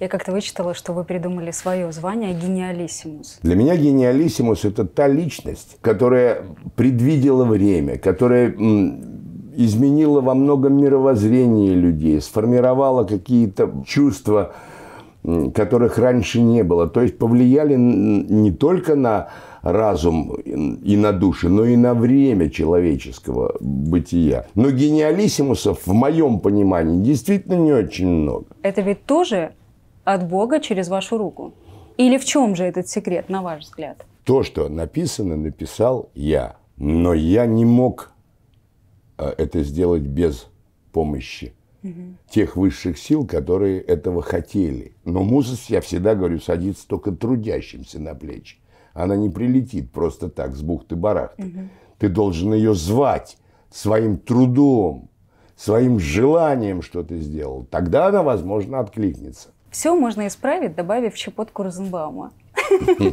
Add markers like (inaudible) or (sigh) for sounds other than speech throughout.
Я как-то вычитала, что вы придумали свое звание гениалиссимус. Для меня гениалиссимус – это та личность, которая предвидела время, которая изменила во многом мировоззрение людей, сформировала какие-то чувства, которых раньше не было. То есть повлияли не только на разум и на души, но и на время человеческого бытия. Но гениалиссимусов, в моем понимании, действительно не очень много. Это ведь тоже от Бога через вашу руку? Или в чем же этот секрет, на ваш взгляд? То, что написано, написал я. Но я не мог э, это сделать без помощи тех высших сил, которые этого хотели. Но музыка, я всегда говорю, садится только трудящимся на плечи. Она не прилетит просто так с бухты-барахты. Угу. Ты должен ее звать своим трудом, своим желанием, что ты сделал. Тогда она, возможно, откликнется. Все можно исправить, добавив щепотку Розенбаума. (laughs)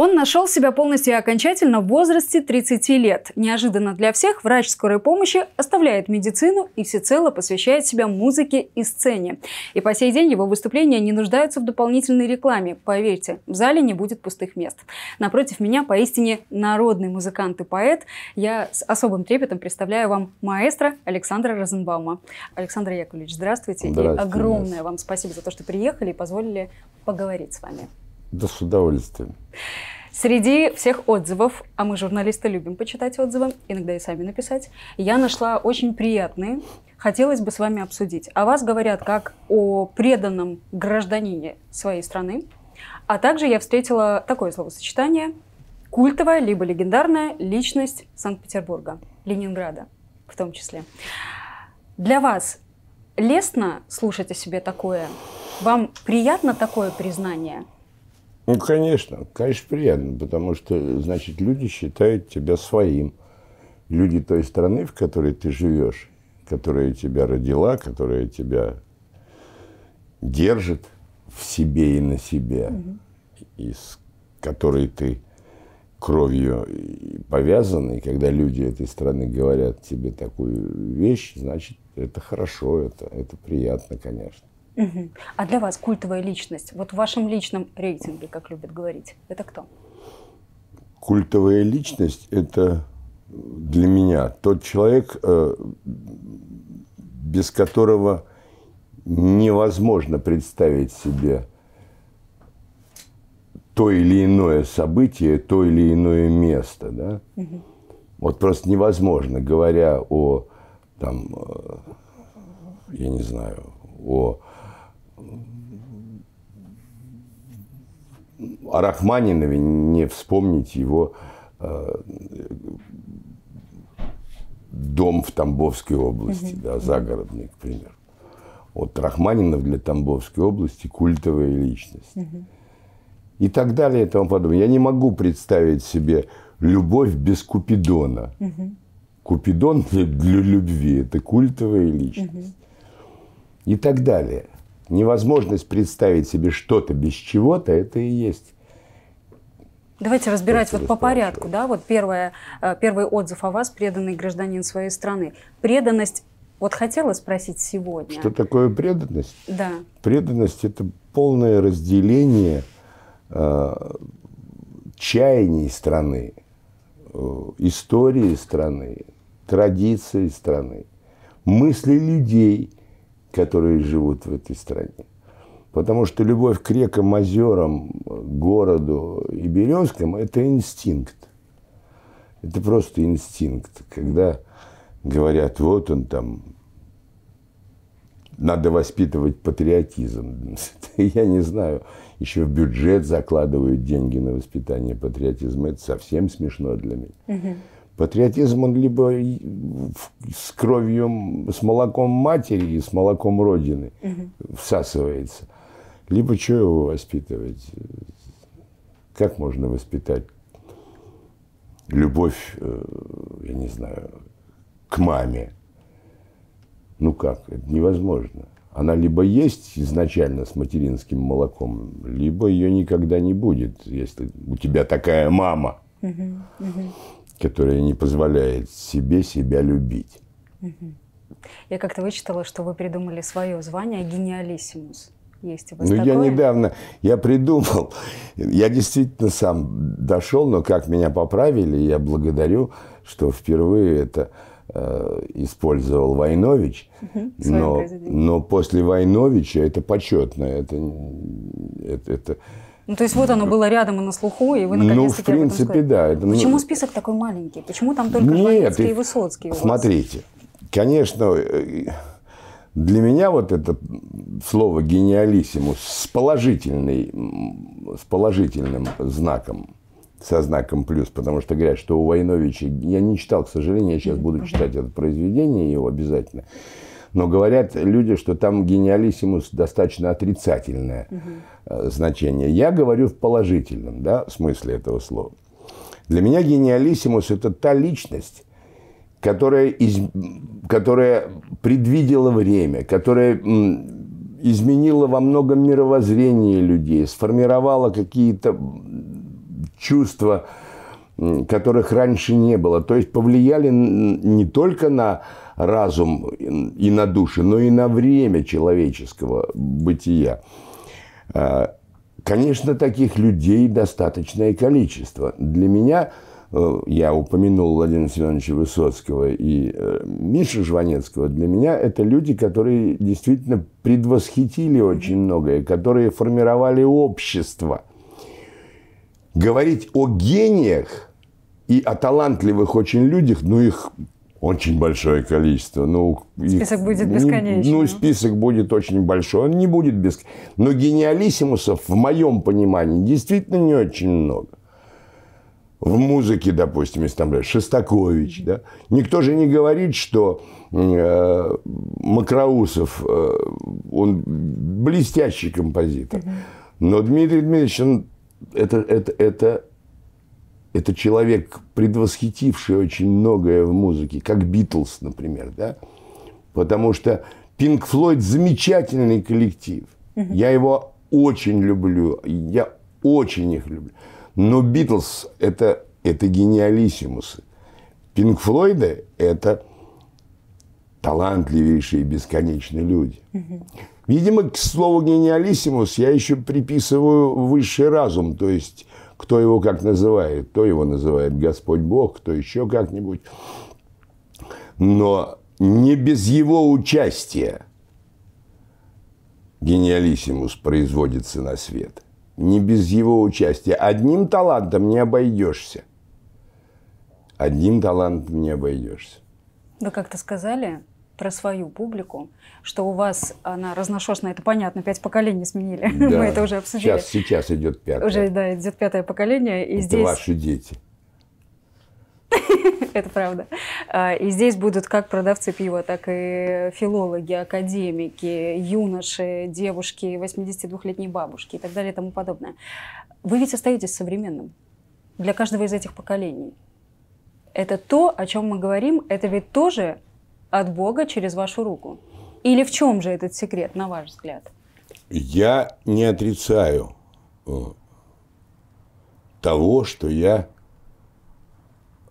Он нашел себя полностью и окончательно в возрасте 30 лет. Неожиданно для всех врач скорой помощи оставляет медицину и всецело посвящает себя музыке и сцене. И по сей день его выступления не нуждаются в дополнительной рекламе. Поверьте, в зале не будет пустых мест. Напротив меня поистине народный музыкант и поэт. Я с особым трепетом представляю вам маэстро Александра Розенбаума. Александр Яковлевич, здравствуйте. здравствуйте и огромное здравствуйте. вам спасибо за то, что приехали и позволили поговорить с вами. Да с удовольствием. Среди всех отзывов, а мы, журналисты, любим почитать отзывы, иногда и сами написать, я нашла очень приятные, хотелось бы с вами обсудить. О вас говорят как о преданном гражданине своей страны, а также я встретила такое словосочетание – культовая либо легендарная личность Санкт-Петербурга, Ленинграда в том числе. Для вас лестно слушать о себе такое? Вам приятно такое признание – ну, конечно, конечно, приятно, потому что, значит, люди считают тебя своим. Люди той страны, в которой ты живешь, которая тебя родила, которая тебя держит в себе и на себе, угу. и которой ты кровью повязан, и когда люди этой страны говорят тебе такую вещь, значит, это хорошо, это, это приятно, конечно. А для вас культовая личность, вот в вашем личном рейтинге, как любят говорить, это кто? Культовая личность – это для меня тот человек, э, без которого невозможно представить себе то или иное событие, то или иное место. Да? Угу. Вот просто невозможно, говоря о, там, э, я не знаю, о, о Рахманинове не вспомнить его э, дом в Тамбовской области, да, загородный, к примеру. Вот Рахманинов для Тамбовской области культовая личность. И так далее и тому подобное. Я не могу представить себе любовь без Купидона. Купидон для, для любви – это культовая личность и так далее. Невозможность представить себе что-то без чего-то, это и есть Давайте разбирать вот по порядку, да, вот первое, э, первый отзыв о вас, преданный гражданин своей страны. Преданность, вот хотела спросить сегодня. Что такое преданность? Да. Преданность – это полное разделение э, чаяний страны, э, истории страны, традиции страны, мысли людей, которые живут в этой стране. Потому что любовь к рекам, озерам, городу и березкам – это инстинкт. Это просто инстинкт. Когда говорят, вот он там, надо воспитывать патриотизм. (laughs) Я не знаю, еще в бюджет закладывают деньги на воспитание патриотизма. Это совсем смешно для меня. Патриотизм, он либо с кровью, с молоком матери и с молоком родины угу. всасывается, либо что его воспитывать? Как можно воспитать любовь, э, я не знаю, к маме? Ну как? Это невозможно. Она либо есть изначально с материнским молоком, либо ее никогда не будет, если у тебя такая мама – угу, которая не позволяет себе себя любить. Я как-то вычитала, что вы придумали свое звание гениалиссимус. Есть у вас ну, такое? я недавно, я придумал, я действительно сам дошел, но как меня поправили, я благодарю, что впервые это э, использовал Войнович, но, но после Войновича это почетно, это, это, это ну, то есть вот оно было рядом и на слуху, и вы наконец-таки Ну, в принципе, да. Это... Ну, Почему список такой маленький? Почему там только Нет, и... Высоцкий? Смотрите, конечно, э, для меня вот это слово гениалиссимус с, положительной, с положительным знаком, со знаком плюс, потому что говорят, что у Войновича, я не читал, к сожалению, я сейчас буду читать это произведение его обязательно, но говорят люди, что там гениалиссимус достаточно отрицательное. Угу Э, значение. Я говорю в положительном да, смысле этого слова. Для меня гениалиссимус – это та личность, которая, из, которая предвидела время, которая изменила во многом мировоззрение людей, сформировала какие-то чувства, которых раньше не было. То есть повлияли не только на разум и на душу, но и на время человеческого бытия. А, конечно, таких людей достаточное количество. Для меня, э, я упомянул Владимира Семеновича Высоцкого и э, Мишу Жванецкого, для меня это люди, которые действительно предвосхитили очень многое, которые формировали общество. Говорить о гениях и о талантливых очень людях, ну их очень большое количество. Ну, список будет бесконечный. Ну, список будет очень большой. Он не будет бесконечный. Но гениалиссимусов, в моем понимании, действительно не очень много. В музыке, допустим, если там Шостакович, да, никто же не говорит, что э, Макроусов, э, он блестящий композитор. Но Дмитрий Дмитриевич, он, это, это, это это человек, предвосхитивший очень многое в музыке, как Битлз, например, да? Потому что Пинк Флойд замечательный коллектив. Я его очень люблю, я очень их люблю. Но Битлз это, это гениалиссимусы. Пинк Флойды это талантливейшие бесконечные люди. Видимо, к слову гениалиссимус я еще приписываю высший разум, то есть кто его как называет, то его называет Господь Бог, кто еще как-нибудь. Но не без его участия гениалиссимус производится на свет. Не без его участия. Одним талантом не обойдешься. Одним талантом не обойдешься. Вы как-то сказали, про свою публику, что у вас она разношерстная, это понятно, пять поколений сменили, (laughs) да. мы это уже обсудили. Сейчас, сейчас идет пятое. Уже, да, идет пятое поколение. И это здесь... ваши дети. (laughs) Это правда. А, и здесь будут как продавцы пива, так и филологи, академики, юноши, девушки, 82-летние бабушки и так далее и тому подобное. Вы ведь остаетесь современным для каждого из этих поколений. Это то, о чем мы говорим, это ведь тоже от Бога через вашу руку? Или в чем же этот секрет, на ваш взгляд? Я не отрицаю э, того, что я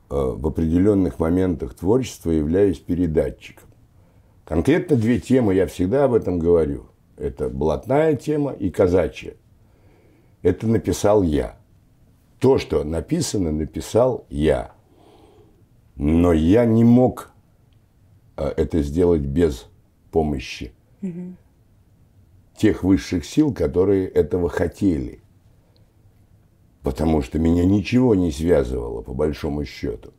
э, в определенных моментах творчества являюсь передатчиком. Конкретно две темы, я всегда об этом говорю. Это блатная тема и казачья. Это написал я. То, что написано, написал я. Но я не мог а, это сделать без помощи угу. тех высших сил, которые этого хотели. Потому что меня ничего не связывало, по большому счету.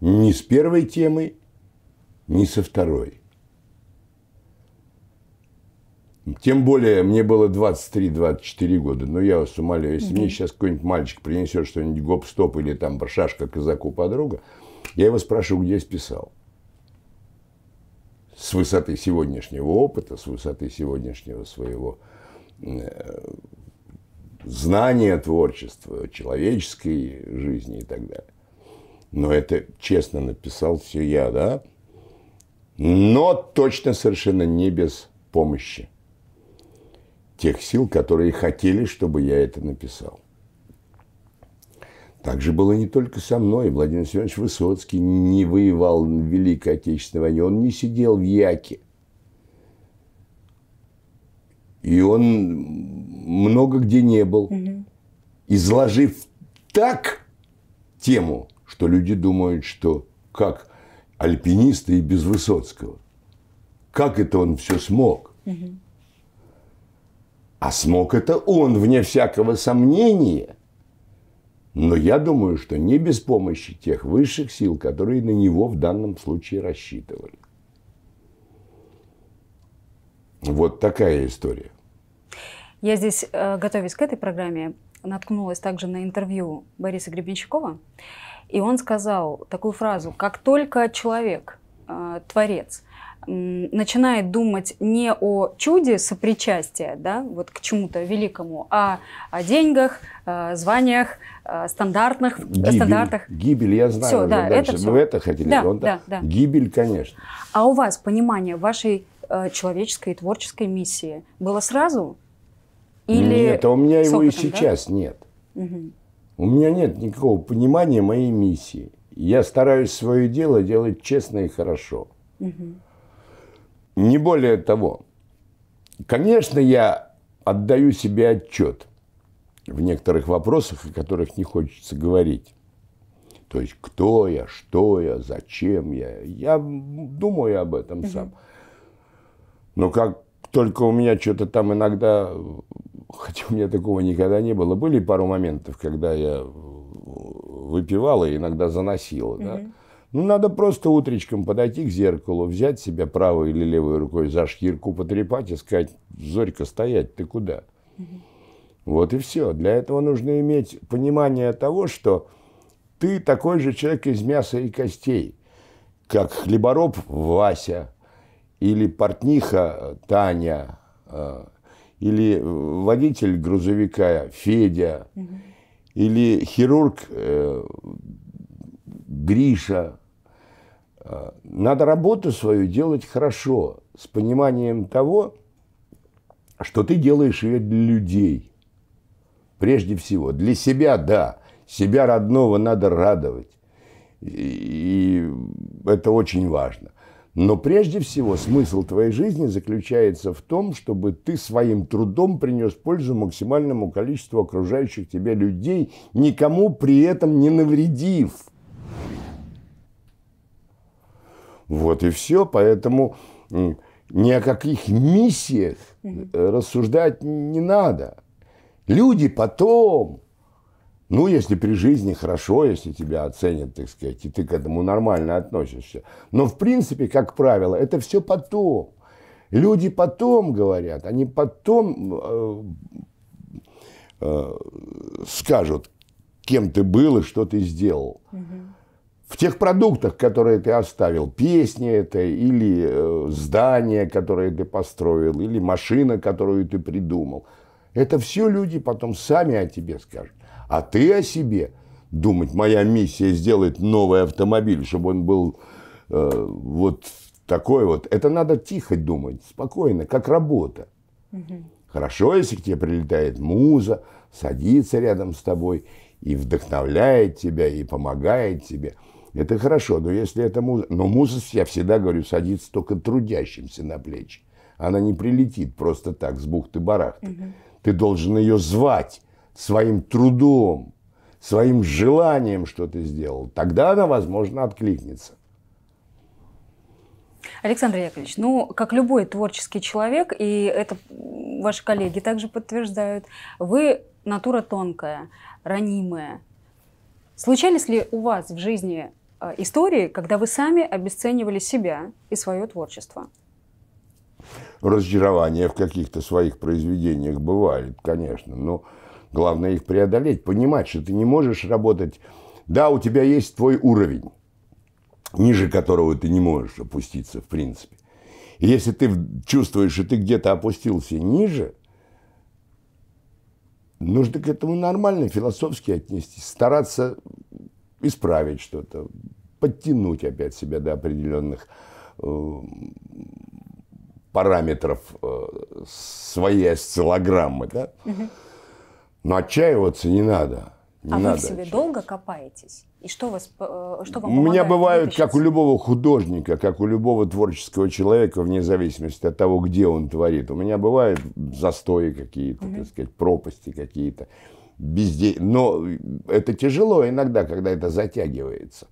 Ни с первой темой, ни со второй. Тем более, мне было 23-24 года. Но я вас умоляю, если mm мне сейчас какой-нибудь мальчик принесет что-нибудь гоп-стоп или там шашка казаку подруга, я его спрошу, где я списал с высоты сегодняшнего опыта, с высоты сегодняшнего своего э, знания творчества, человеческой жизни и так далее. Но это честно написал все я, да? Но точно совершенно не без помощи тех сил, которые хотели, чтобы я это написал. Так же было не только со мной. Владимир Семенович Высоцкий не воевал в Великой Отечественной войне. Он не сидел в Яке. И он много где не был. Угу. Изложив так тему, что люди думают, что как альпинисты и без Высоцкого. Как это он все смог? Угу. А смог это он, вне всякого сомнения – но я думаю, что не без помощи тех высших сил, которые на него в данном случае рассчитывали. Вот такая история. Я здесь, э, готовясь к этой программе, наткнулась также на интервью Бориса Гребенщикова. И он сказал такую фразу, как только человек, э, творец, начинает думать не о чуде сопричастия, да, вот к чему-то великому, а о деньгах, э, званиях, Э, стандартных э, гибель, стандартах. Гибель, я знаю, все, уже да, дальше. Это все. Вы это хотели? Да, да, да. Гибель, конечно. А у вас понимание вашей э, человеческой и творческой миссии было сразу? Или нет, а у меня его опытом, и сейчас да? нет. Угу. У меня нет никакого понимания моей миссии. Я стараюсь свое дело делать честно и хорошо. Угу. Не более того. Конечно, я отдаю себе отчет – в некоторых вопросах, о которых не хочется говорить. То есть, кто я, что я, зачем я. Я думаю об этом угу. сам. Но как только у меня что-то там иногда, хотя у меня такого никогда не было, были пару моментов, когда я выпивал и иногда заносил. Угу. Да? Ну, надо просто утречком подойти к зеркалу, взять себя правой или левой рукой за шкирку, потрепать и сказать, Зорька, стоять, ты куда? Угу. Вот и все. Для этого нужно иметь понимание того, что ты такой же человек из мяса и костей, как хлебороб Вася или портниха Таня а, или водитель грузовика Федя или хирург э, Гриша. А, надо работу свою делать хорошо, с пониманием того, что ты делаешь ее для людей – прежде всего. Для себя – да, себя родного надо радовать. И это очень важно. Но прежде всего смысл твоей жизни заключается в том, чтобы ты своим трудом принес пользу максимальному количеству окружающих тебя людей, никому при этом не навредив. Вот и все, поэтому ни о каких миссиях э, рассуждать не надо. Люди потом, ну, если при жизни хорошо, если тебя оценят, так сказать, и ты к этому нормально относишься. Но, в принципе, как правило, это все потом. Люди потом говорят, они потом э, э, скажут, кем ты был и что ты сделал. В тех продуктах, которые ты оставил, песни это или э, здание, которое ты построил, или машина, которую ты придумал – это все люди потом сами о тебе скажут. А ты о себе думать, моя миссия сделать новый автомобиль, чтобы он был э, вот такой вот. Это надо тихо думать, спокойно, как работа. Угу. Хорошо, если к тебе прилетает муза, садится рядом с тобой и вдохновляет тебя, и помогает тебе. Это хорошо, но если это муза... Но муза, я всегда говорю, садится только трудящимся на плечи. Она не прилетит просто так, с бухты-барахты. Угу. Ты должен ее звать своим трудом, своим желанием, что ты сделал. Тогда она, возможно, откликнется. Александр Яковлевич, ну, как любой творческий человек, и это ваши коллеги также подтверждают, вы натура тонкая, ранимая. Случались ли у вас в жизни э, истории, когда вы сами обесценивали себя и свое творчество? разочарования в каких-то своих произведениях бывают, конечно, но главное их преодолеть, понимать, что ты не можешь работать. Да, у тебя есть твой уровень, ниже которого ты не можешь опуститься, в принципе. И если ты чувствуешь, что ты где-то опустился ниже, нужно к этому нормально, философски отнестись, стараться исправить что-то, подтянуть опять себя до определенных э, параметров э, своей осциллограммы, да? Но отчаиваться не надо. Не а надо вы в себе долго копаетесь? И что, вас, э, что вам У меня бывают, вытащить? как у любого художника, как у любого творческого человека, вне зависимости от того, где он творит. У меня бывают застои какие-то, угу. так сказать, пропасти какие-то. Безде... Но это тяжело иногда, когда это затягивается.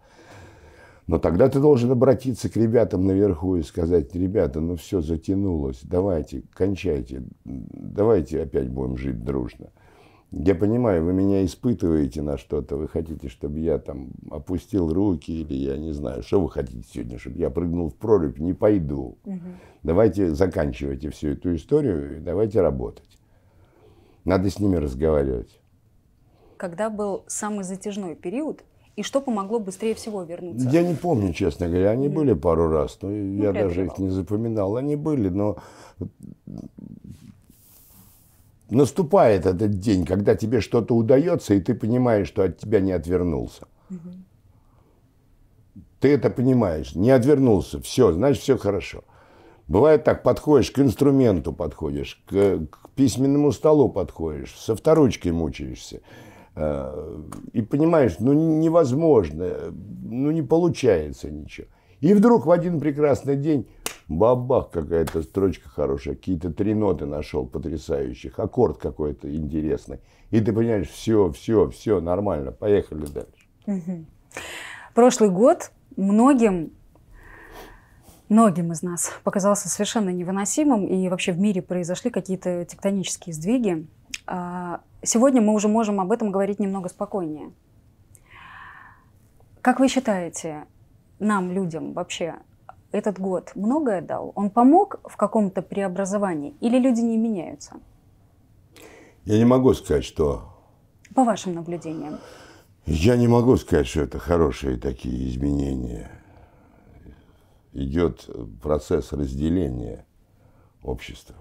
Но тогда ты должен обратиться к ребятам наверху и сказать, ребята, ну все, затянулось, давайте, кончайте, давайте опять будем жить дружно. Я понимаю, вы меня испытываете на что-то, вы хотите, чтобы я там опустил руки или я не знаю, что вы хотите сегодня, чтобы я прыгнул в прорубь, не пойду. Угу. Давайте заканчивайте всю эту историю и давайте работать. Надо с ними разговаривать. Когда был самый затяжной период, и что помогло быстрее всего вернуться? Я не помню, честно говоря. Они mm. были пару раз, но ну, я даже их не запоминал. Они были, но наступает этот день, когда тебе что-то удается, и ты понимаешь, что от тебя не отвернулся. Угу. Ты это понимаешь, не отвернулся, все, значит, все хорошо. Бывает так, подходишь к инструменту, подходишь, к, к письменному столу подходишь, со вторучкой мучаешься. Э, и понимаешь, ну невозможно, ну не получается ничего. И вдруг в один прекрасный день, бабах, какая-то строчка хорошая, какие-то три ноты нашел потрясающих, аккорд какой-то интересный. И ты понимаешь, все, все, все, нормально, поехали дальше. Прошлый год многим многим из нас показался совершенно невыносимым, и вообще в мире произошли какие-то тектонические сдвиги. А, сегодня мы уже можем об этом говорить немного спокойнее. Как вы считаете, нам, людям вообще, этот год многое дал? Он помог в каком-то преобразовании или люди не меняются? Я не могу сказать, что... По вашим наблюдениям. Я не могу сказать, что это хорошие такие изменения. Идет процесс разделения общества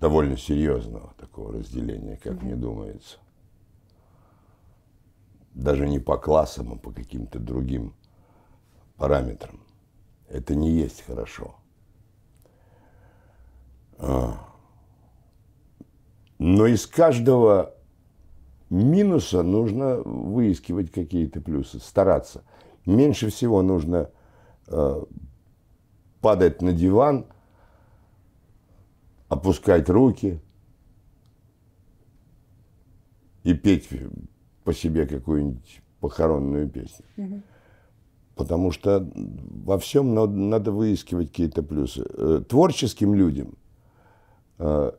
довольно серьезного такого разделения, как мне думается. Даже не по классам, а по каким-то другим параметрам. Это не есть хорошо. А. Но из каждого минуса нужно выискивать какие-то плюсы, стараться. Меньше всего нужно э, падать на диван – опускать руки и петь по себе какую-нибудь похоронную песню. Угу. Потому что во всем надо, выискивать какие-то плюсы. Э, творческим людям э,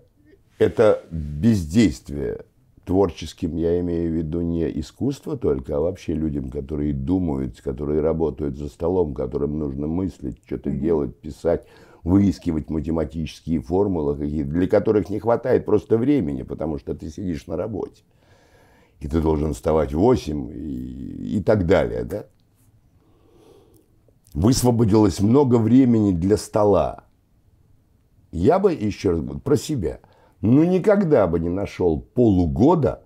это бездействие. Творческим я имею в виду не искусство только, а вообще людям, которые думают, которые работают за столом, которым нужно мыслить, что-то mm делать, писать выискивать математические формулы, для которых не хватает просто времени, потому что ты сидишь на работе. И ты должен вставать в 8 и, и так далее. Да? Высвободилось много времени для стола. Я бы, еще раз говорю, про себя, ну никогда бы не нашел полугода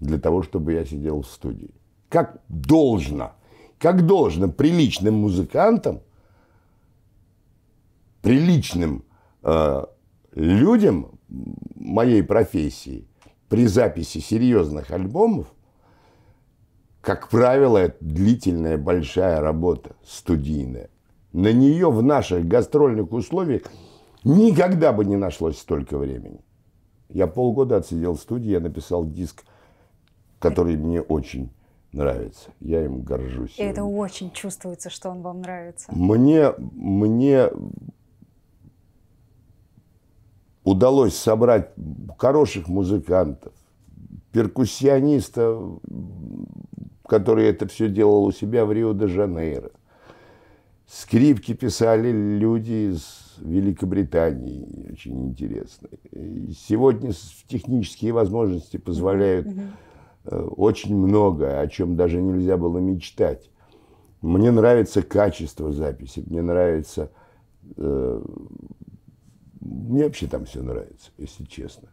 для того, чтобы я сидел в студии. Как должно, как должно приличным музыкантам приличным э, людям моей профессии при записи серьезных альбомов, как правило, это длительная большая работа студийная. На нее в наших гастрольных условиях никогда бы не нашлось столько времени. Я полгода отсидел в студии, я написал диск, который мне очень нравится. Я им горжусь. И сегодня. это очень чувствуется, что он вам нравится. Мне, мне удалось собрать хороших музыкантов, перкуссиониста, который это все делал у себя в Рио-де-Жанейро. Скрипки писали люди из Великобритании, очень интересно. И сегодня технические возможности позволяют э, очень много, о чем даже нельзя было мечтать. Мне нравится качество записи, мне нравится э, мне вообще там все нравится, если честно.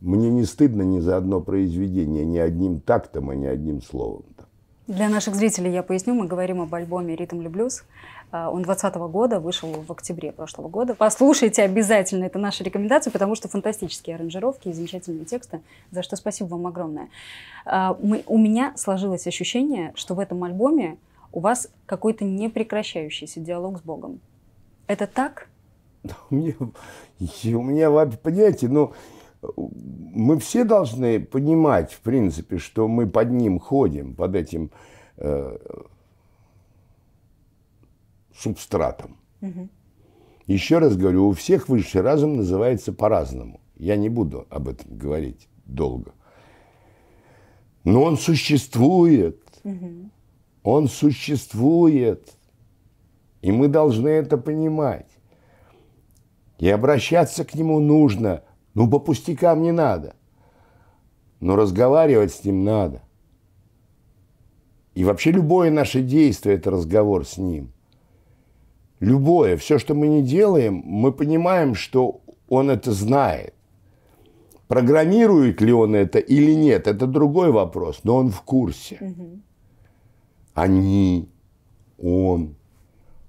Мне не стыдно ни за одно произведение, ни одним тактом, а ни одним словом. Для наших зрителей я поясню, мы говорим об альбоме «Ритм Люблюс». А, он 20 года, вышел в октябре прошлого года. Послушайте обязательно, это наша рекомендация, потому что фантастические аранжировки и замечательные тексты, за что спасибо вам огромное. А, у меня сложилось ощущение, что в этом альбоме у вас какой-то непрекращающийся диалог с Богом. Это так? (laughs) У меня, у меня вообще, понимаете, ну, мы все должны понимать, в принципе, что мы под ним ходим, под этим э, субстратом. Угу. Еще раз говорю, у всех высший разум называется по-разному. Я не буду об этом говорить долго. Но он существует. Угу. Он существует. И мы должны это понимать. И обращаться к нему нужно. Ну, по пустякам не надо. Но разговаривать с ним надо. И вообще любое наше действие – это разговор с ним. Любое, все, что мы не делаем, мы понимаем, что он это знает. Программирует ли он это или нет, это другой вопрос, но он в курсе. Они, он,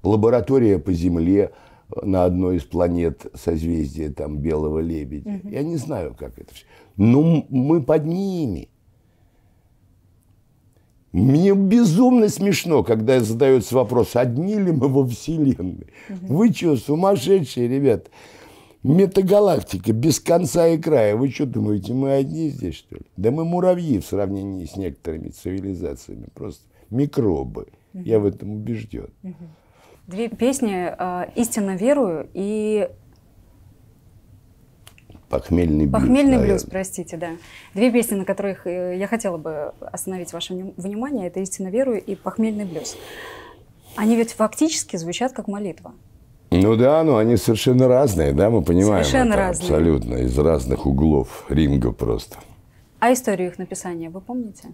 лаборатория по земле – на одной из планет созвездия там Белого Лебедя. Угу. Я не знаю, как это все. Но ну, мы под ними. Мне безумно смешно, когда задается вопрос, одни ли мы во Вселенной. Угу. Вы что, сумасшедшие, ребят? Метагалактика без конца и края. Вы что думаете, мы одни здесь, что ли? Да мы муравьи в сравнении с некоторыми цивилизациями. Просто микробы. Угу. Я в этом убежден. Угу. Две песни э, «Истинно верую» и Похмельный блюз. Похмельный наверное. блюз, простите, да. Две песни, на которых э, я хотела бы остановить ваше внимание, это «Истинно верую» и «Похмельный блюз». Они ведь фактически звучат как молитва. Ну да, но они совершенно разные, да, мы понимаем. Совершенно это разные. Абсолютно, из разных углов ринга просто. А историю их написания вы помните?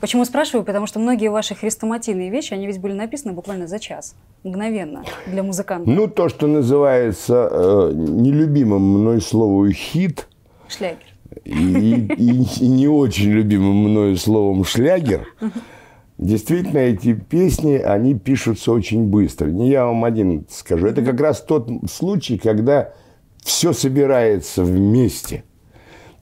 Почему спрашиваю? Потому что многие ваши хрестоматийные вещи, они ведь были написаны буквально за час, мгновенно, для музыканта. Ну, то, что называется э, нелюбимым мной словом «хит». Шлягер. И, и, и не очень любимым мною словом «шлягер». Действительно, эти песни, они пишутся очень быстро. Не я вам один скажу. Это как раз тот случай, когда все собирается вместе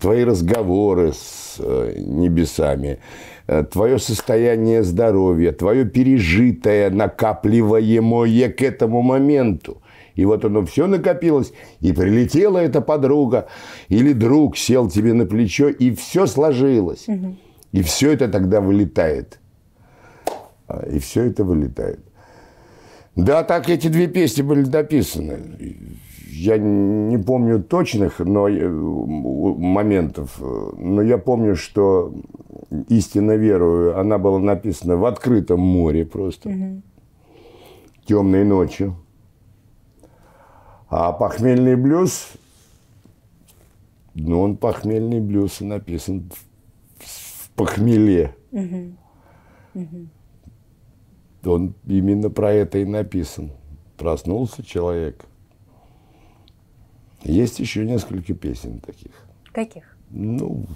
твои разговоры с э, небесами, э, твое состояние здоровья, твое пережитое, накапливаемое к этому моменту. И вот оно все накопилось, и прилетела эта подруга, или друг сел тебе на плечо, и все сложилось. Угу. И все это тогда вылетает. А, и все это вылетает. Да, так эти две песни были дописаны я не помню точных но, э, моментов, э, но я помню, что «Истинно верую» она была написана в открытом море просто, угу. темной ночью. А «Похмельный блюз» Ну, он похмельный блюз и написан в похмеле, Угу. Угу. Он именно про это и написан. Проснулся человек – есть еще несколько песен таких. Каких? Ну,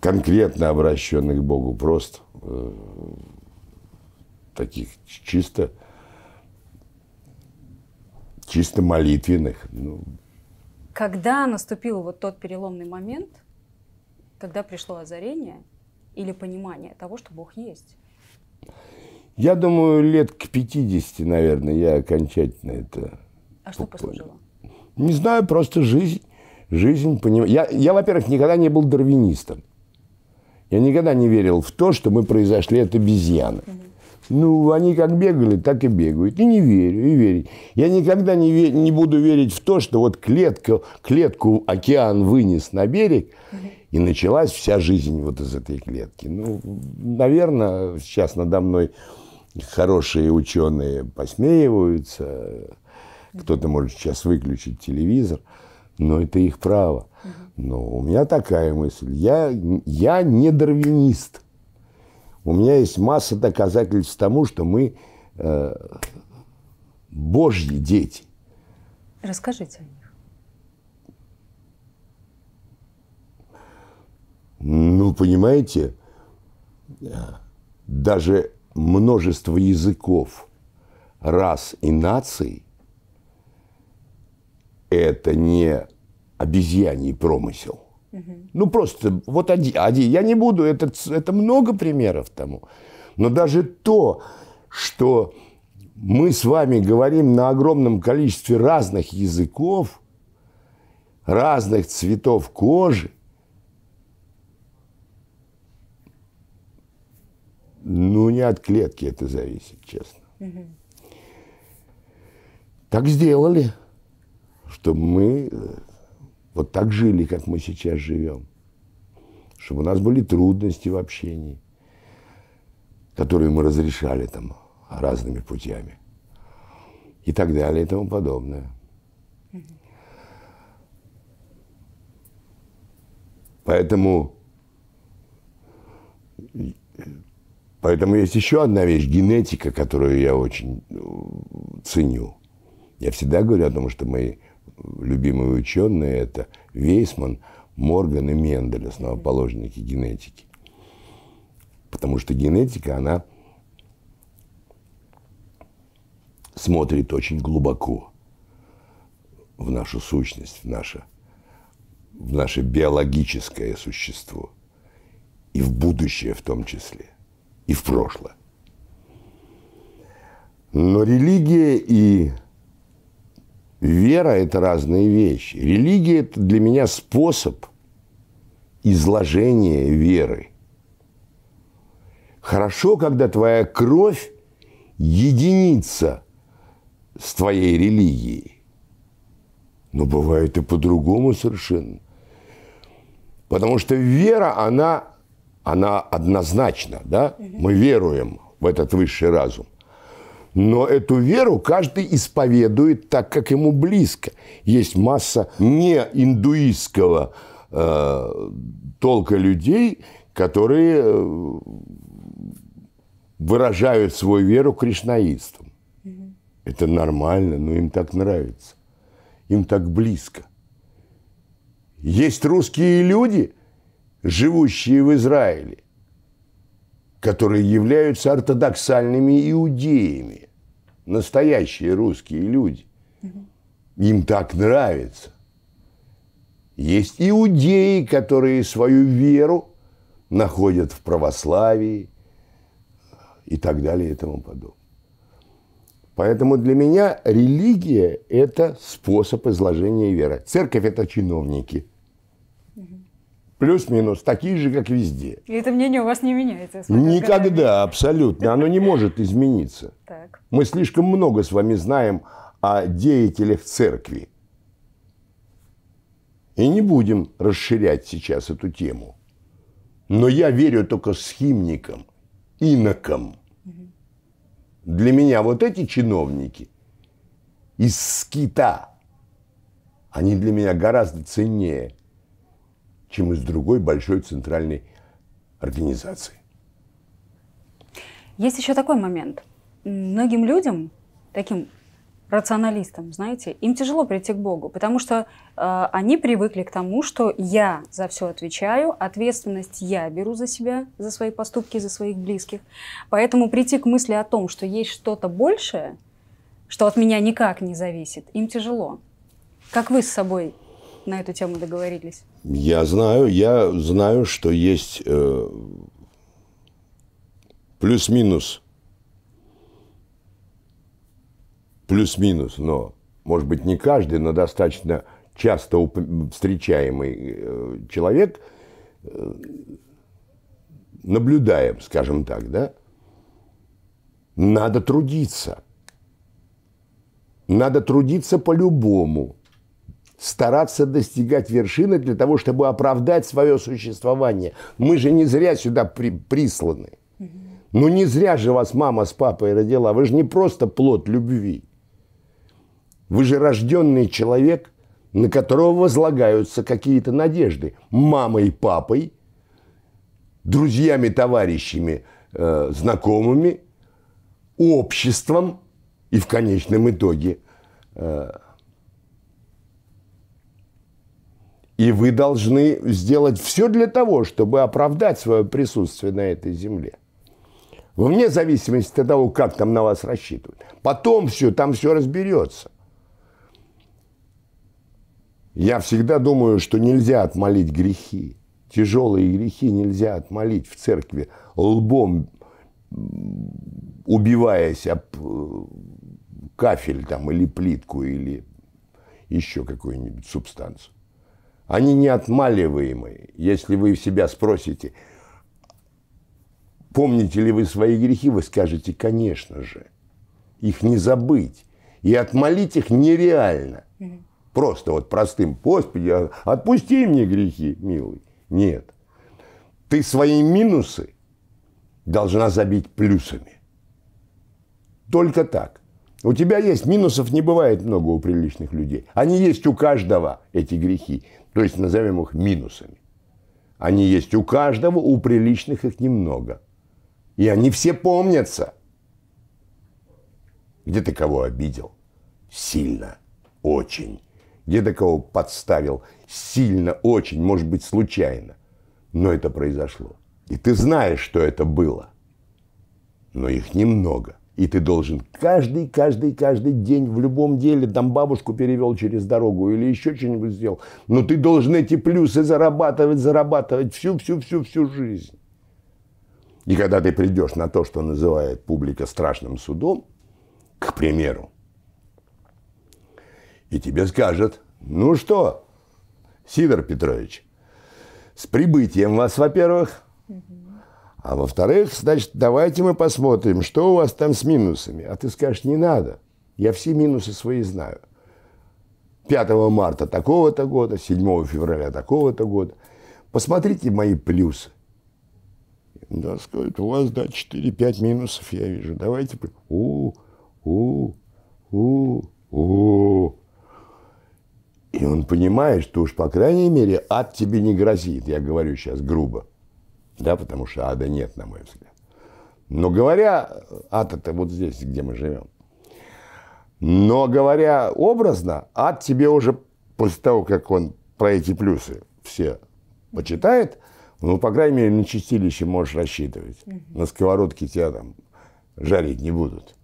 конкретно обращенных Богу, просто э, таких чисто, чисто молитвенных. Ну. Когда наступил вот тот переломный момент, когда пришло озарение или понимание того, что Бог есть? Я думаю, лет к 50, наверное, я окончательно это... А что послужило? Не знаю, просто жизнь. Жизнь, понимаю. Я, я во-первых, никогда не был дарвинистом. Я никогда не верил в то, что мы произошли от обезьяны. Ну, они как бегали, так и бегают. И не верю, и верю. Я никогда не, ве- не буду верить в то, что вот клетка, клетку океан вынес на берег, и началась вся жизнь вот из этой клетки. Ну, наверное, сейчас надо мной хорошие ученые посмеиваются. Кто-то может сейчас выключить телевизор, но это их право. Но у меня такая мысль. Я, я не дарвинист. У меня есть масса доказательств тому, что мы э, божьи дети. Расскажите о них. Ну, понимаете, даже множество языков, рас и наций – это не обезьяний промысел. Угу. Ну, просто вот один, один. Я не буду, это, это много примеров тому. Но даже то, что мы с вами говорим на огромном количестве разных языков, разных цветов кожи, ну, не от клетки это зависит, честно. Угу. Так сделали чтобы мы э, вот так жили, как мы сейчас живем, чтобы у нас были трудности в общении, которые мы разрешали там разными путями и так далее и тому подобное. Поэтому, поэтому есть еще одна вещь, генетика, которую я очень э, ценю. Я всегда говорю о том, что мы любимые ученые – это Вейсман, Морган и Мендель, основоположники генетики. Потому что генетика, она смотрит очень глубоко в нашу сущность, в наше, в наше биологическое существо. И в будущее в том числе, и в прошлое. Но религия и Вера – это разные вещи. Религия – это для меня способ изложения веры. Хорошо, когда твоя кровь единится с твоей религией. Но бывает и по-другому совершенно. Потому что вера, она, она однозначна, да? Мы веруем в этот высший разум – но эту веру каждый исповедует так, как ему близко. Есть масса не индуистского э, толка людей, которые э, выражают свою веру кришнаистам. Угу. Это нормально, но им так нравится. Им так близко. Есть русские люди, живущие в Израиле, которые являются ортодоксальными иудеями настоящие русские люди. Им так нравится. Есть иудеи, которые свою веру находят в православии и так далее и тому подобное. Поэтому для меня религия – это способ изложения веры. Церковь – это чиновники плюс-минус такие же, как везде. И это мнение у вас не меняется? Никогда, годами. абсолютно. Оно не может измениться. (laughs) Так. Мы слишком много с вами знаем о деятелях церкви. И не будем расширять сейчас эту тему. Но я верю только схимникам, инокам. Для меня вот эти чиновники из скита, они для меня гораздо ценнее – чем из другой большой центральной организации. Есть еще такой момент. Многим людям, таким рационалистам, знаете, им тяжело прийти к Богу, потому что э, они привыкли к тому, что я за все отвечаю, ответственность я беру за себя, за свои поступки, за своих близких. Поэтому прийти к мысли о том, что есть что-то большее, что от меня никак не зависит, им тяжело. Как вы с собой на эту тему договорились? Я знаю, я знаю, что есть э, плюс-минус, плюс-минус, но, может быть, не каждый, но достаточно часто встречаемый э, человек, э, наблюдаем, скажем так, да, надо трудиться. Надо трудиться по-любому – стараться достигать вершины для того, чтобы оправдать свое существование. Мы же не зря сюда при, присланы. Ну не зря же вас мама с папой родила. Вы же не просто плод любви. Вы же рожденный человек, на которого возлагаются какие-то надежды. Мамой, папой, друзьями, товарищами, э, знакомыми, обществом и в конечном итоге э, И вы должны сделать все для того, чтобы оправдать свое присутствие на этой земле. Вне зависимости от того, как там на вас рассчитывают. Потом все, там все разберется. Я всегда думаю, что нельзя отмолить грехи. Тяжелые грехи нельзя отмолить в церкви лбом, убиваясь об э, кафель там или плитку или еще какую-нибудь субстанцию. Они неотмаливаемые. Если вы себя спросите, помните ли вы свои грехи, вы скажете, конечно же. Их не забыть. И отмолить их нереально. Просто вот простым, Господи, а отпусти мне грехи, милый. Нет. Ты свои минусы должна забить плюсами. Только так. У тебя есть, минусов не бывает много у приличных людей. Они есть у каждого, эти грехи то есть назовем их минусами. Они есть у каждого, у приличных их немного. И они все помнятся. Где ты кого обидел? Сильно, очень. Где ты кого подставил? Сильно, очень, может быть, случайно. Но это произошло. И ты знаешь, что это было. Но их немного. И ты должен каждый, каждый, каждый день в любом деле, там бабушку перевел через дорогу или еще что-нибудь сделал. Но ты должен эти плюсы зарабатывать, зарабатывать всю, всю, всю, всю жизнь. И когда ты придешь на то, что называет публика страшным судом, к примеру, и тебе скажут: ну что, Сидор Петрович, с прибытием вас, во-первых, а во-вторых, значит, давайте мы посмотрим, что у вас там с минусами. А ты скажешь, не надо. Я все минусы свои знаю. 5 марта такого-то года, 7 февраля такого-то года. Посмотрите мои плюсы. Да, скажет, у вас, да, 4-5 минусов, я вижу. Давайте, у, у, у, у. И он понимает, что уж, по крайней мере, ад тебе не грозит. Я говорю сейчас грубо да, потому что ада нет, на мой взгляд. Но говоря, ад это вот здесь, где мы живем. Но говоря образно, ад тебе уже после того, как он про эти плюсы все почитает, ну, по крайней мере, на чистилище можешь рассчитывать. На сковородке тебя там жарить не будут.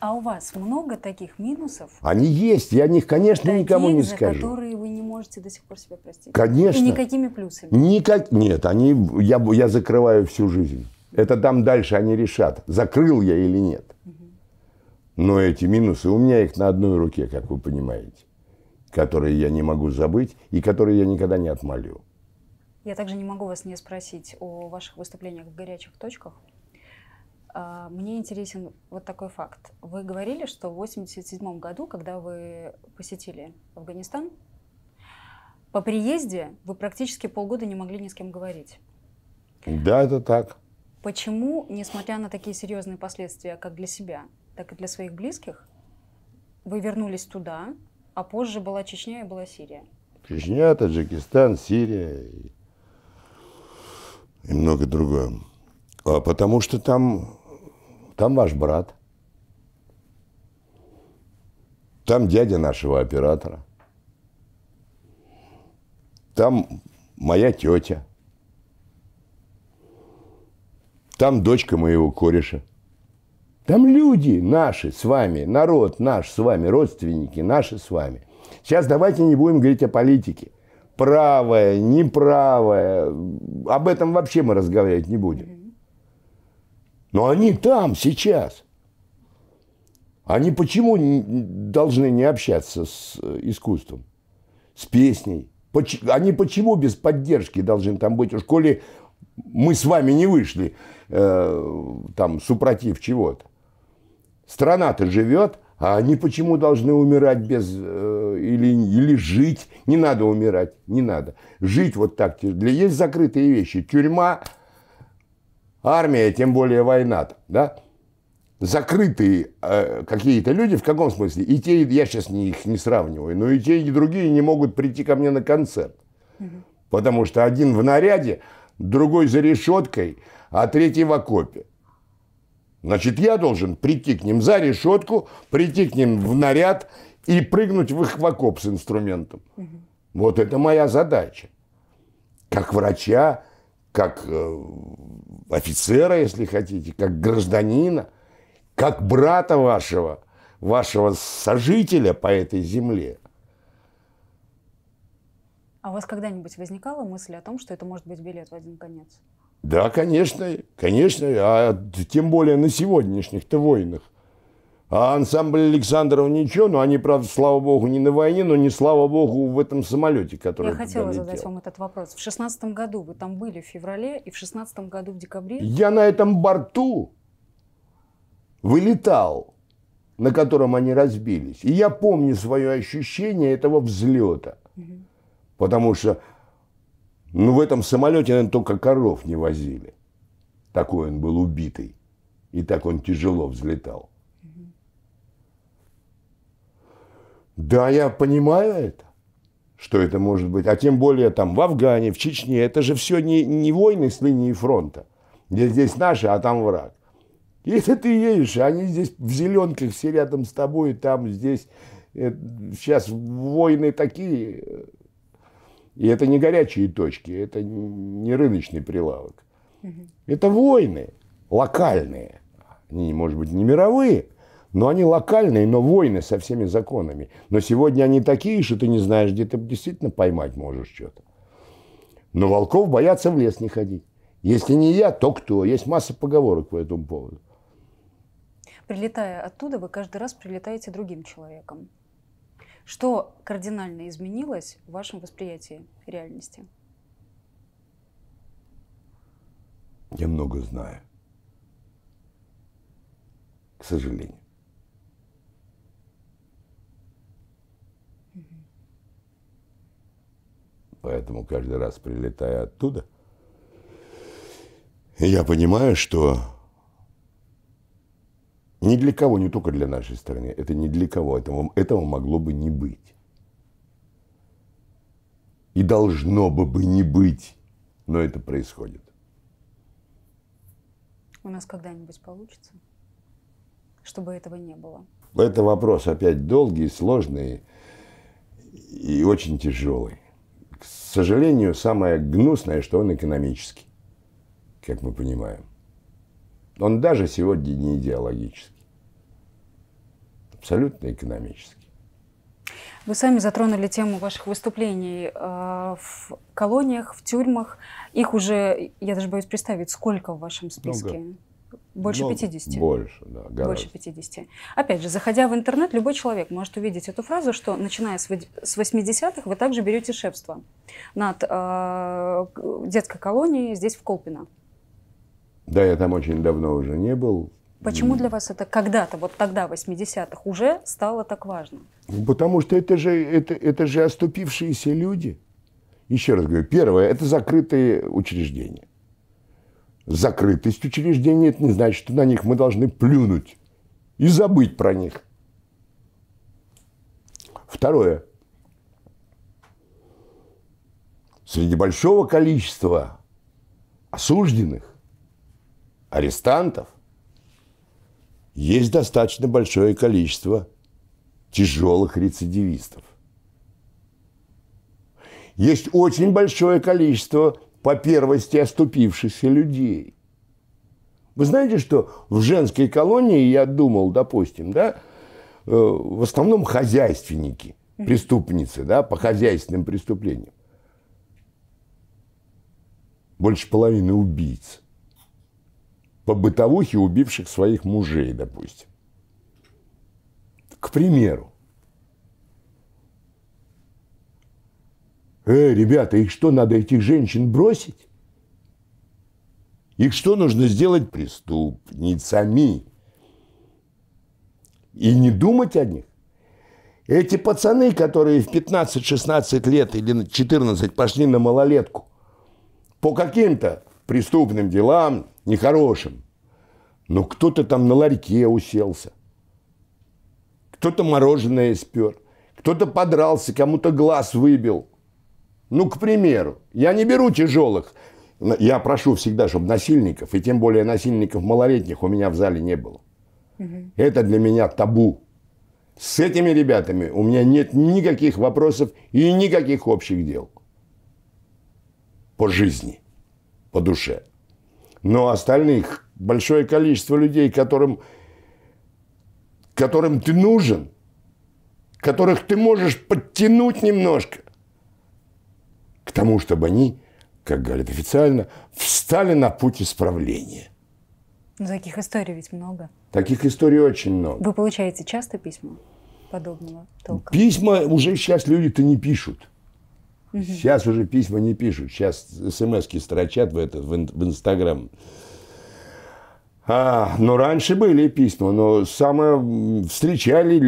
А у вас много таких минусов? Они есть, я о них, конечно, таких, никому не за скажу. которые вы не можете до сих пор себе простить? Конечно. И никакими плюсами? Никак... Нет, они... я, я закрываю всю жизнь. Это там дальше они решат, закрыл я или нет. Но эти минусы, у меня их на одной руке, как вы понимаете, которые я не могу забыть и которые я никогда не отмолю. Я также не могу вас не спросить о ваших выступлениях в горячих точках. А, мне интересен вот такой факт. Вы говорили, что в 1987 году, когда вы посетили Афганистан, по приезде вы практически полгода не могли ни с кем говорить. Да, это так. Почему, несмотря на такие серьезные последствия как для себя, так и для своих близких, вы вернулись туда, а позже была Чечня и была Сирия? Чечня, Таджикистан, Сирия и, и много другое. А потому что там там ваш брат. Там дядя нашего оператора. Там моя тетя. Там дочка моего кореша. Там люди наши с вами, народ наш с вами, родственники наши с вами. Сейчас давайте не будем говорить о политике. Правая, неправая. Об этом вообще мы разговаривать не будем. Но они там сейчас. Они почему должны не общаться с э, искусством, с песней? Они почему без поддержки должны там быть? Уж коли мы с вами не вышли, э, там, супротив чего-то. Страна-то живет, а они почему должны умирать без... Э, или, или жить? Не надо умирать, не надо. Жить вот так. Для, есть закрытые вещи. Тюрьма, армия, тем более война, да, закрытые э, какие-то люди, в каком смысле? И те, я сейчас не, их не сравниваю, но и те, и другие не могут прийти ко мне на концерт. Потому что один в наряде, другой за решеткой, а третий в окопе. Значит, я должен прийти к ним за решетку, прийти к ним в наряд и прыгнуть в их в окоп с инструментом. Вот это моя задача. Как врача, как э, офицера, если хотите, как гражданина, как брата вашего, вашего сожителя по этой земле. А у вас когда-нибудь возникала мысль о том, что это может быть билет в один конец? Да, конечно, конечно, а тем более на сегодняшних-то войнах. А ансамбль Александров ничего, но они, правда, слава богу, не на войне, но не слава богу в этом самолете, который Я хотела летел. задать вам этот вопрос. В шестнадцатом году вы там были в феврале и в шестнадцатом году в декабре? Я на этом борту вылетал, на котором они разбились. И я помню свое ощущение этого взлета. Угу. Потому что ну, в этом самолете, наверное, только коров не возили. Такой он был убитый. И так он тяжело взлетал. Да, я понимаю это, что это может быть. А тем более там в Афгане, в Чечне. Это же все не, не войны с линии фронта. Где здесь наши, а там враг. Если ты едешь, а они здесь в зеленках все рядом с тобой, там здесь сейчас э, войны такие. И это не горячие точки, это не рыночный прилавок. Это войны локальные. Они, может быть, не мировые, но они локальные, но войны со всеми законами. Но сегодня они такие, что ты не знаешь, где ты действительно поймать можешь что-то. Но волков боятся в лес не ходить. Если не я, то кто? Есть масса поговорок по этому поводу. Прилетая оттуда, вы каждый раз прилетаете другим человеком. Что кардинально изменилось в вашем восприятии реальности? Я много знаю. К сожалению. Поэтому каждый раз, прилетая оттуда, я понимаю, что ни для кого, не только для нашей страны, это ни для кого, этого, этого могло бы не быть. И должно бы бы не быть, но это происходит. У нас когда-нибудь получится, чтобы этого не было? Это вопрос опять долгий, сложный и очень тяжелый к сожалению, самое гнусное, что он экономический, как мы понимаем. Он даже сегодня не идеологический. Абсолютно экономический. Вы сами затронули тему ваших выступлений э, в колониях, в тюрьмах. Их уже, я даже боюсь представить, сколько в вашем списке? Много. Ну больше Много, ну, 50. Больше, да. Гораздо. Больше 50. Опять же, заходя в интернет, любой человек может увидеть эту фразу, что начиная с 80-х вы также берете шефство над э, детской колонией здесь, в Колпино. Да, я там очень давно уже не был. Почему для вас это когда-то, вот тогда, в 80-х, уже стало так важно? Потому что это же, это, это же оступившиеся люди. Еще раз говорю, первое, это закрытые учреждения закрытость учреждений, это не значит, что на них мы должны плюнуть и забыть про них. Второе. Среди большого количества осужденных, арестантов, есть достаточно большое количество тяжелых рецидивистов. Есть очень большое количество по первости оступившихся людей. Вы знаете, что в женской колонии, я думал, допустим, да, э, в основном хозяйственники, преступницы, да, по хозяйственным преступлениям. Больше половины убийц. По бытовухе убивших своих мужей, допустим. К примеру. Э, ребята, их что, надо этих женщин бросить? Их что нужно сделать преступницами? И не думать о них. Эти пацаны, которые в 15-16 лет или 14 пошли на малолетку по каким-то преступным делам, нехорошим, но кто-то там на ларьке уселся, кто-то мороженое спер, кто-то подрался, кому-то глаз выбил – ну, к примеру, я не беру тяжелых. Я прошу всегда, чтобы насильников, и тем более насильников малолетних у меня в зале не было. Угу. Это для меня табу. С этими ребятами у меня нет никаких вопросов и никаких общих дел. По жизни, по душе. Но остальных большое количество людей, которым, которым ты нужен, которых ты можешь подтянуть немножко, к тому, чтобы они, как говорят официально, встали на путь исправления. Ну, таких историй ведь много. Таких историй очень много. Вы получаете часто письма подобного толка? Письма уже сейчас люди-то не пишут. Сейчас уже письма не пишут. Сейчас смс-ки строчат в, этот в, в Инстаграм. А, но ну, раньше были письма, но самое встречали,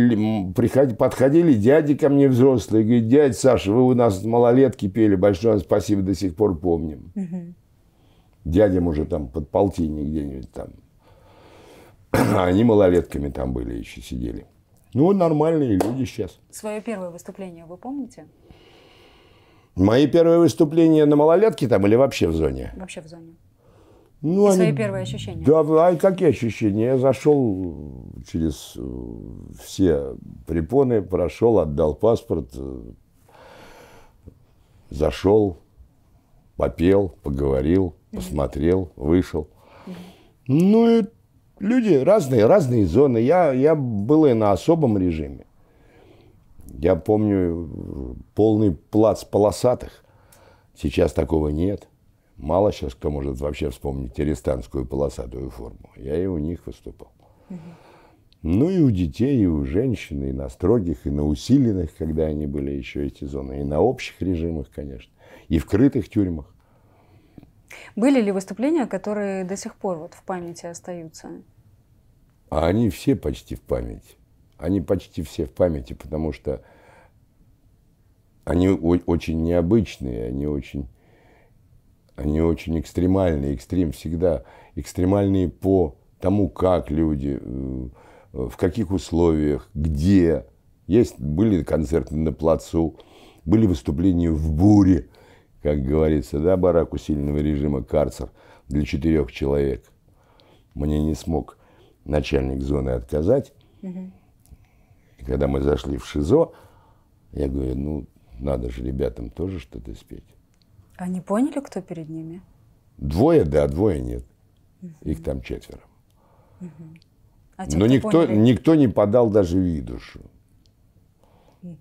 приходили, подходили дяди ко мне взрослые, говорят, дядь Саша, вы у нас малолетки пели, большое спасибо, до сих пор помним. Угу. Дядям уже там под полтинник где-нибудь там. (clears throat) Они малолетками там были еще сидели. Ну, нормальные люди сейчас. Свое первое выступление вы помните? Мои первые выступления на малолетке там или вообще в зоне? Вообще в зоне. Ну, и они... свои первые ощущения. Да, а и какие ощущения? Я зашел э, через э, все препоны, прошел, отдал паспорт, э, зашел, попел, поговорил, посмотрел, вышел. Ну и люди разные, разные зоны. Я, я был и на особом режиме. Я помню полный плац полосатых. Сейчас такого нет. Мало сейчас кто может вообще вспомнить арестанскую полосатую форму. Я и у них выступал. Ну и у детей, и у женщин, и на строгих, и на усиленных, когда они были еще эти зоны, и на общих режимах, конечно, и в крытых тюрьмах. Были ли выступления, которые до сих пор вот в памяти остаются? А они все почти в памяти. Они почти все в памяти, потому что они очень необычные, они очень они очень экстремальные, экстрим всегда, экстремальные по тому, как люди, э, э, в каких условиях, где. Есть, были концерты на плацу, были выступления в буре, как говорится, да, барак усиленного режима карцер для четырех человек. Мне не смог начальник зоны отказать. Угу. И когда мы зашли в ШИЗО, я говорю, ну, надо же ребятам тоже что-то спеть. Они поняли, кто перед ними? Двое, да, двое нет. Угу. Их там четверо. Угу. А те, Но никто, поняли... никто не подал даже виду. Угу.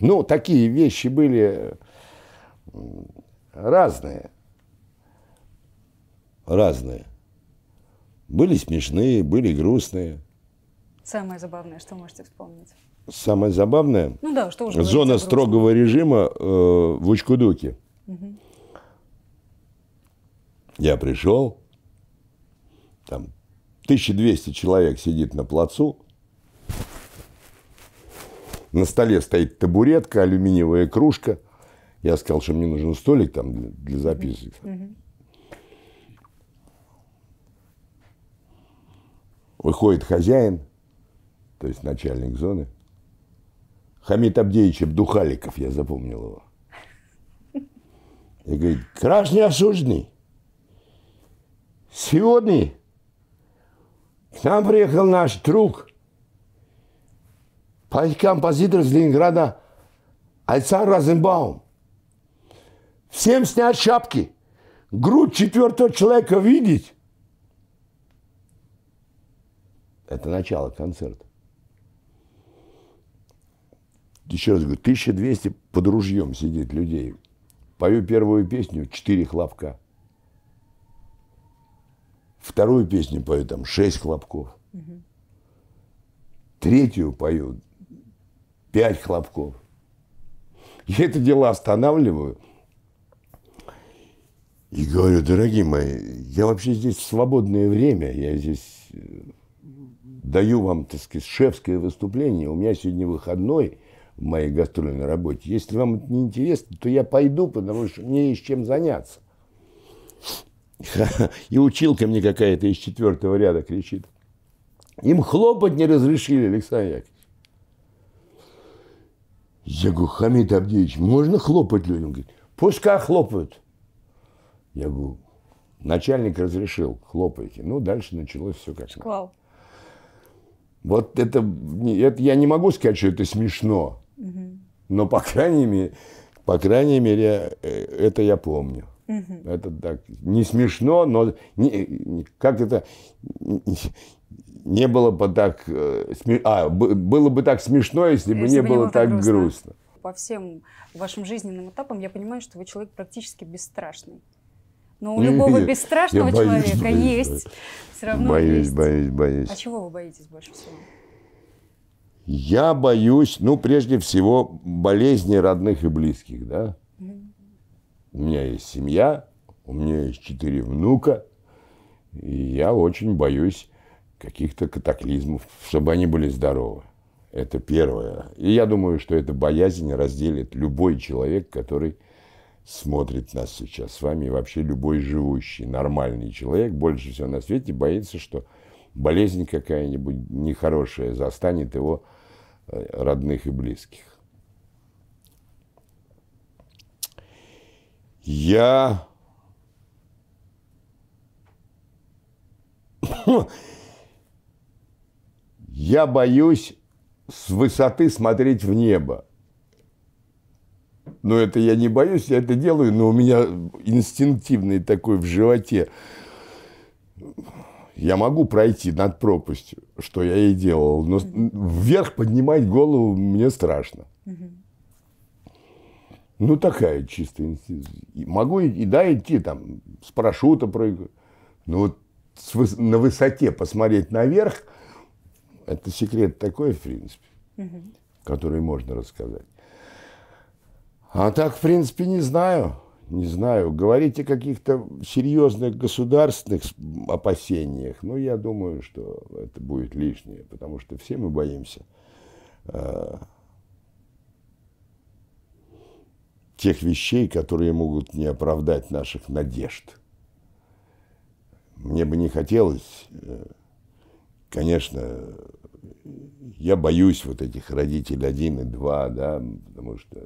Ну, такие вещи были разные. Разные. Были смешные, были грустные. Самое забавное, что можете вспомнить? Самое забавное? Ну да, что уже Зона строгого режима э, в Учкудуке. Угу. Я пришел, там 1200 человек сидит на плацу, на столе стоит табуретка, алюминиевая кружка. Я сказал, что мне нужен столик там для, для записок. Угу. Выходит хозяин, то есть начальник зоны, Хамид Абдеевич Абдухаликов, я запомнил его. И говорит, красный осужденный, сегодня к нам приехал наш друг, композитор из Ленинграда Александр Розенбаум. Всем снять шапки. Грудь четвертого человека видеть. Это начало концерта. Еще раз говорю, 1200 под ружьем сидит людей. Пою первую песню, четыре хлопка. Вторую песню пою, там, шесть хлопков. Третью пою, пять хлопков. Я это дело останавливаю и говорю, дорогие мои, я вообще здесь в свободное время, я здесь э, даю вам, так сказать, шефское выступление, у меня сегодня выходной – в моей гастрольной работе. Если вам это не интересно, то я пойду, потому что мне есть чем заняться. И училка мне какая-то из четвертого ряда кричит. Им хлопать не разрешили, Александр Яковлевич. Я говорю, Хамид Абдеевич, можно хлопать людям? Говорит, пускай хлопают. Я говорю, начальник разрешил, хлопайте. Ну, дальше началось все как Шквал. Вот это, это я не могу сказать, что это смешно. Но, по крайней мере, по крайней мере, э, это я помню. Угу. Это так не смешно, но не, как это не было бы так э, смеш... а, было бы так смешно, если, если бы не было, было так грустно. грустно. По всем вашим жизненным этапам я понимаю, что вы человек практически бесстрашный. Но у любого (laughs) я, бесстрашного боюсь, человека боюсь, есть боюсь, все равно. Боюсь, есть. боюсь, боюсь. А чего вы боитесь больше всего? Я боюсь, ну, прежде всего, болезни родных и близких, да. У меня есть семья, у меня есть четыре внука, и я очень боюсь каких-то катаклизмов, чтобы они были здоровы. Это первое. И я думаю, что эта боязнь разделит любой человек, который смотрит нас сейчас с вами, и вообще любой живущий, нормальный человек, больше всего на свете боится, что болезнь какая-нибудь нехорошая застанет его родных и близких. Я (coughs) я боюсь с высоты смотреть в небо. Но это я не боюсь, я это делаю, но у меня инстинктивный такой в животе я могу пройти над пропастью, что я и делал, но угу. вверх поднимать голову мне страшно. Угу. Ну, такая чистая Могу и да, идти там, с парашюта прыгать, ну вот с, на высоте посмотреть наверх, это секрет такой, в принципе, угу. который можно рассказать. А так, в принципе, не знаю не знаю, говорить о каких-то серьезных государственных опасениях, ну, я думаю, что это будет лишнее, потому что все мы боимся э, тех вещей, которые могут не оправдать наших надежд. Мне бы не хотелось, э, конечно, я боюсь вот этих родителей один и два, да, потому что,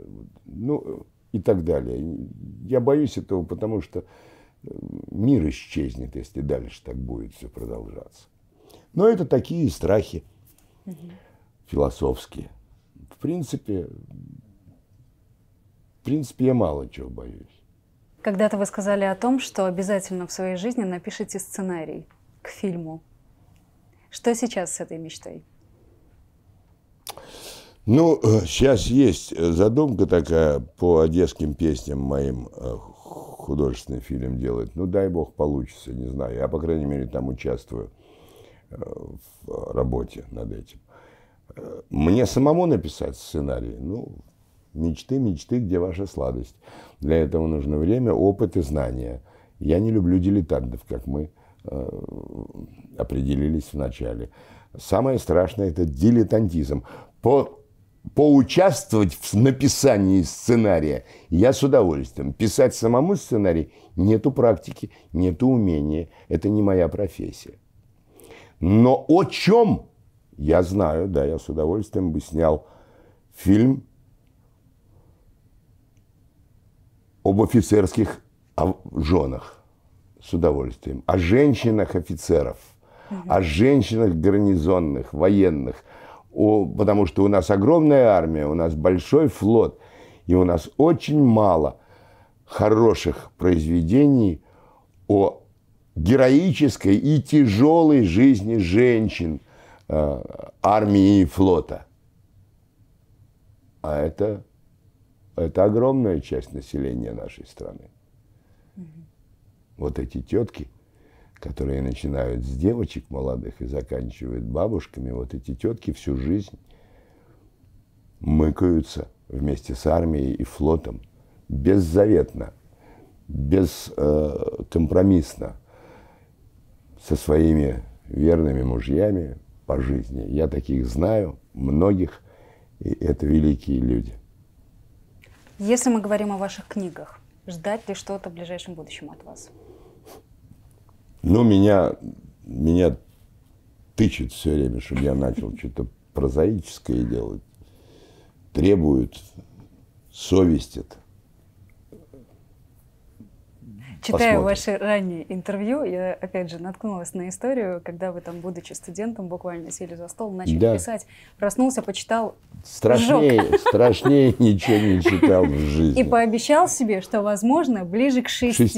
ну, и так далее. Я боюсь этого, потому что э, мир исчезнет, если дальше так будет все продолжаться. Но это такие страхи философские. В принципе, в принципе, я мало чего боюсь. Когда-то вы сказали о том, что обязательно в своей жизни напишите сценарий к фильму. Что сейчас с этой мечтой? Ну, сейчас э, есть э, задумка такая по одесским песням моим э, художественный фильм делать. Ну, дай бог, получится, не знаю. Я, по крайней мере, там участвую в работе над этим. Мне самому написать сценарий, ну, мечты, мечты, где ваша сладость. Для этого нужно время, опыт и знания. Я не люблю дилетантов, как мы определились вначале. Самое страшное – это дилетантизм. По поучаствовать в написании сценария я с удовольствием. Писать самому сценарий нету практики, нету умения. Это не моя профессия. Но о чем я знаю, да, я с удовольствием бы снял фильм об офицерских женах с удовольствием, о женщинах офицеров, угу. о женщинах гарнизонных, военных – потому что у нас огромная армия, у нас большой флот, и у нас очень мало хороших произведений о героической и тяжелой жизни женщин э, армии и флота. А это, это огромная часть населения нашей страны. Вот эти тетки – которые начинают с девочек молодых и заканчивают бабушками, вот эти тетки всю жизнь мыкаются вместе с армией и флотом беззаветно, бескомпромиссно э, со своими верными мужьями по жизни. Я таких знаю, многих, и это великие люди. Если мы говорим о ваших книгах, ждать ли что-то в ближайшем будущем от вас? Но ну, меня, меня тычет все время, чтобы я начал что-то прозаическое делать. Требует, совестит. Читая Посмотрим. ваши ранние интервью, я опять же наткнулась на историю, когда вы там, будучи студентом, буквально сели за стол, начали да. писать, проснулся, почитал. Страшнее, сжег. (laughs) страшнее ничего не читал в жизни. И пообещал себе, что, возможно, ближе к 60,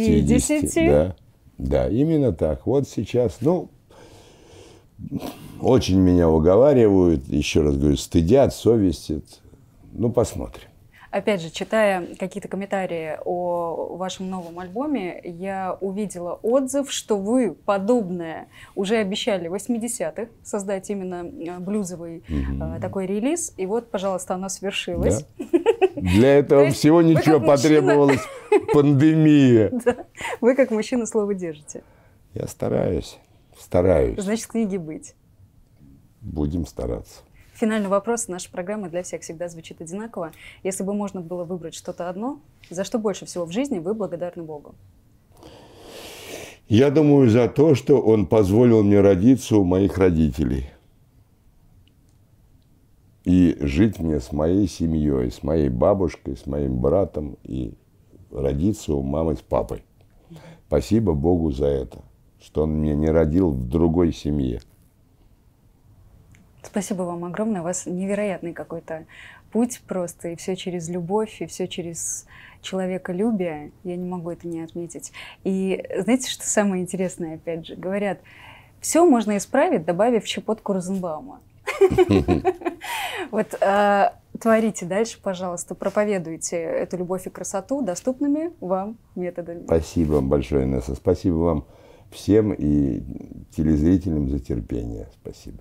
60 да. Да, именно так. Вот сейчас, ну, очень меня уговаривают, еще раз говорю, стыдят, совестят. Ну, посмотрим опять же, читая какие-то комментарии о вашем новом альбоме, я увидела отзыв, что вы подобное уже обещали в 80-х создать именно э, блюзовый mm-hmm. такой релиз. И вот, пожалуйста, оно свершилось. Да. Для (laughs) этого всего ничего потребовалось. Пандемия. (laughs) Вы как мужчина слово держите. Я стараюсь. Стараюсь. Значит, книги быть. Будем стараться. Финальный вопрос нашей программы для всех всегда звучит одинаково. Если бы можно было выбрать что-то одно, за что больше всего в жизни вы благодарны Богу? Я думаю, за то, что он позволил мне родиться у моих родителей. И жить мне с моей семьей, с моей бабушкой, с моим братом и родиться у мамы с папой. Спасибо Богу за это, что он меня не родил в другой семье. Спасибо вам огромное. У вас невероятный какой-то путь просто, и все через любовь, и все через человеколюбие. Я не могу это не отметить. И знаете, что самое интересное, опять же, говорят, все можно исправить, добавив щепотку Розенбаума. Вот а, творите дальше, пожалуйста, проповедуйте эту любовь и красоту доступными вам методами. Спасибо вам большое, Инесса. Спасибо вам всем и телезрителям за терпение. Спасибо.